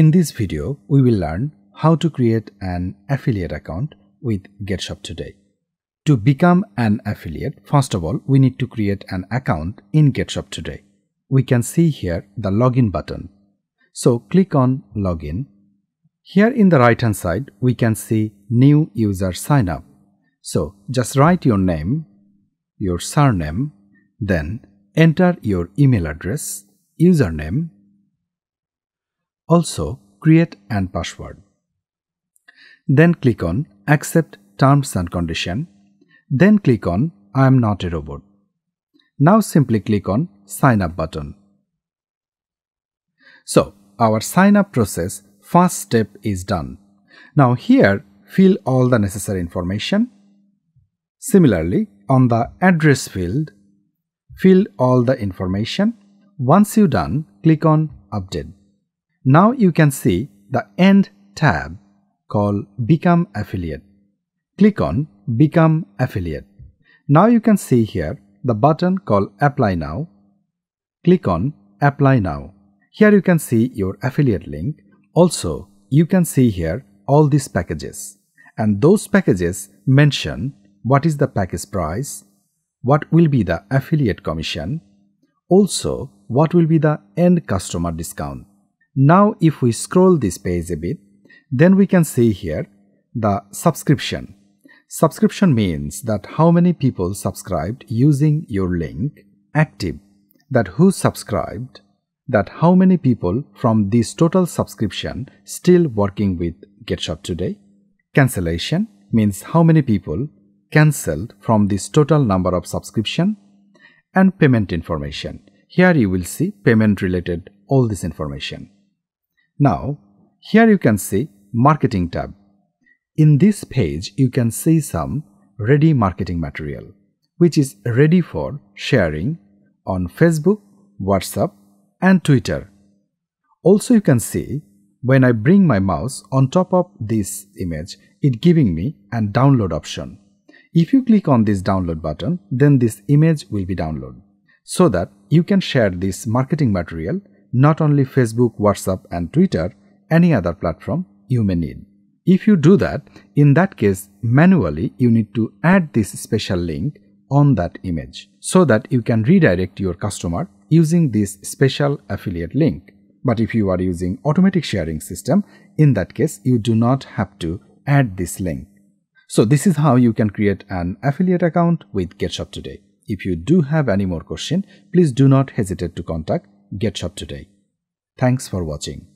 In this video, we will learn how to create an affiliate account with GetShop Today. To become an affiliate, first of all, we need to create an account in GetShop Today. We can see here the login button. So click on login. Here in the right hand side, we can see new user sign up. So just write your name, your surname, then enter your email address, username, also, create an password. Then click on accept terms and condition. Then click on I am not a robot. Now simply click on sign up button. So our sign up process first step is done. Now here fill all the necessary information. Similarly on the address field fill all the information. Once you done click on update. Now you can see the End tab called Become Affiliate. Click on Become Affiliate. Now you can see here the button called Apply Now. Click on Apply Now. Here you can see your affiliate link. Also, you can see here all these packages. And those packages mention what is the package price, what will be the affiliate commission, also what will be the end customer discount. Now if we scroll this page a bit, then we can see here the subscription. Subscription means that how many people subscribed using your link active, that who subscribed, that how many people from this total subscription still working with GetShop today. Cancellation means how many people cancelled from this total number of subscription and payment information. Here you will see payment related all this information. Now, here you can see marketing tab. In this page, you can see some ready marketing material, which is ready for sharing on Facebook, WhatsApp, and Twitter. Also, you can see when I bring my mouse on top of this image, it giving me an download option. If you click on this download button, then this image will be downloaded so that you can share this marketing material not only Facebook, WhatsApp, and Twitter, any other platform you may need. If you do that, in that case, manually you need to add this special link on that image so that you can redirect your customer using this special affiliate link. But if you are using automatic sharing system, in that case, you do not have to add this link. So this is how you can create an affiliate account with GetShop today. If you do have any more question, please do not hesitate to contact Get up today. Thanks for watching.